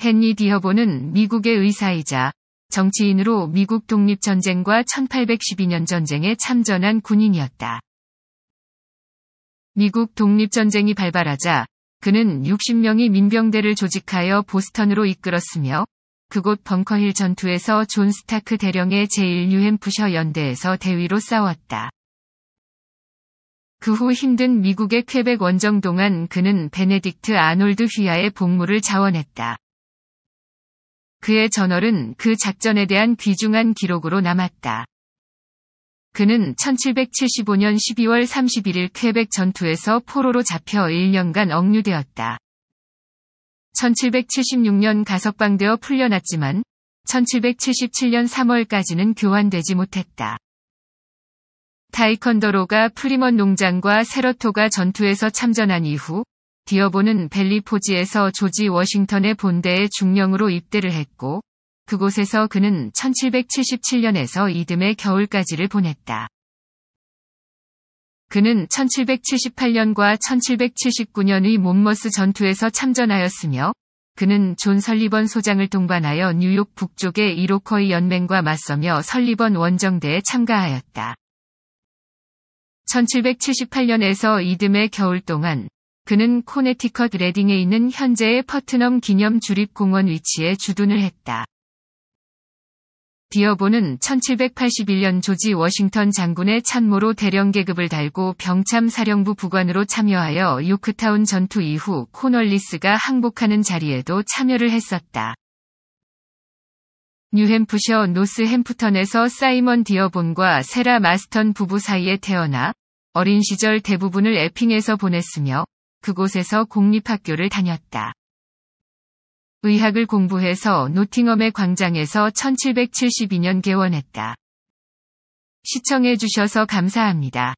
헨리 디어보는 미국의 의사이자 정치인으로 미국 독립전쟁과 1812년 전쟁에 참전한 군인이었다. 미국 독립전쟁이 발발하자 그는 60명의 민병대를 조직하여 보스턴으로 이끌었으며 그곳 벙커힐 전투에서 존 스타크 대령의 제1유엔프셔 연대에서 대위로 싸웠다. 그 후 힘든 미국의 쾌백 원정 동안 그는 베네딕트 아놀드 휘하의 복무를 자원했다. 그의 저널은 그 작전에 대한 귀중한 기록으로 남았다. 그는 1775년 12월 31일 쾌백 전투에서 포로로 잡혀 1년간 억류되었다. 1776년 가석방되어 풀려났지만 1777년 3월까지는 교환되지 못했다. 타이컨더로가 프리먼 농장과 세러토가 전투에서 참전한 이후 디어보는 벨리포지에서 조지 워싱턴의 본대에 중령으로 입대를 했고 그곳에서 그는 1777년에서 이듬해 겨울까지를 보냈다. 그는 1778년과 1779년의 몬머스 전투에서 참전하였으며 그는 존 설리번 소장을 동반하여 뉴욕 북쪽의 이로커이 연맹과 맞서며 설리번 원정대에 참가하였다. 1778년에서 이듬해 겨울 동안 그는 코네티컷 레딩에 있는 현재의 퍼트넘 기념 주립공원 위치에 주둔을 했다. 디어보는 1781년 조지 워싱턴 장군의 참모로 대령 계급을 달고 병참 사령부 부관으로 참여하여 요크타운 전투 이후 코널리스가 항복하는 자리에도 참여를 했었다. 뉴햄프셔 노스햄프턴에서 사이먼 디어본과 세라 마스턴 부부 사이에 태어나 어린 시절 대부분을 에핑에서 보냈으며 그곳에서 공립학교를 다녔다. 의학을 공부해서 노팅엄의 광장에서 1772년 개원했다. 시청해주셔서 감사합니다.